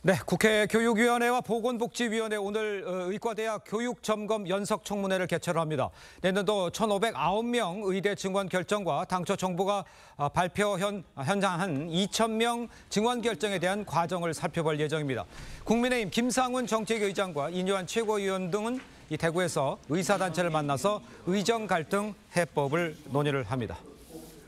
네, 국회 교육위원회와 보건복지위원회 오늘 어, 의과대학 교육점검 연석청문회를 개최를 합니다. 내년도 1,509명 의대 증원 결정과 당초 정부가 어, 발표 현, 현장 한 2,000명 증원 결정에 대한 과정을 살펴볼 예정입니다. 국민의힘 김상훈 정책의장과 인요한 최고위원 등은 이 대구에서 의사단체를 만나서 의정 갈등 해법을 논의를 합니다.